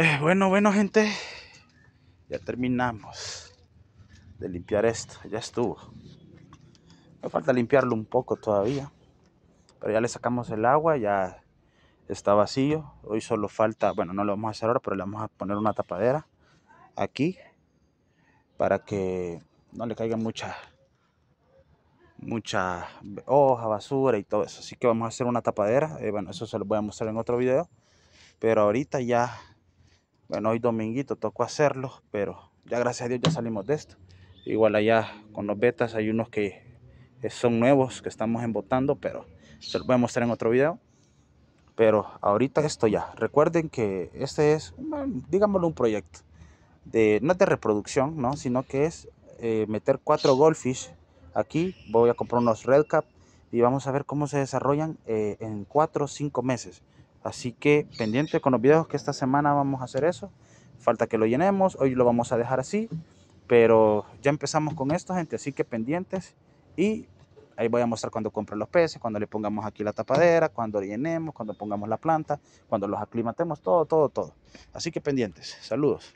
Eh, bueno, bueno, gente. Ya terminamos de limpiar esto. Ya estuvo. Me falta limpiarlo un poco todavía. Pero ya le sacamos el agua, ya está vacío. Hoy solo falta, bueno, no lo vamos a hacer ahora, pero le vamos a poner una tapadera aquí para que no le caiga mucha mucha hoja, basura y todo eso. Así que vamos a hacer una tapadera. Eh, bueno, eso se lo voy a mostrar en otro video. Pero ahorita ya bueno, hoy dominguito tocó hacerlo, pero ya gracias a Dios ya salimos de esto. Igual allá con los betas hay unos que eh, son nuevos, que estamos embotando, pero se los voy a mostrar en otro video. Pero ahorita esto ya. Recuerden que este es, digámoslo, un proyecto. De, no de reproducción, sino que es eh, meter cuatro goldfish aquí. Voy a comprar unos red cap y vamos a ver cómo se desarrollan eh, en cuatro o cinco meses. Así que pendientes con los videos que esta semana vamos a hacer eso. Falta que lo llenemos, hoy lo vamos a dejar así, pero ya empezamos con esto, gente, así que pendientes y ahí voy a mostrar cuando compre los peces, cuando le pongamos aquí la tapadera, cuando llenemos, cuando pongamos la planta, cuando los aclimatemos, todo, todo, todo. Así que pendientes. Saludos.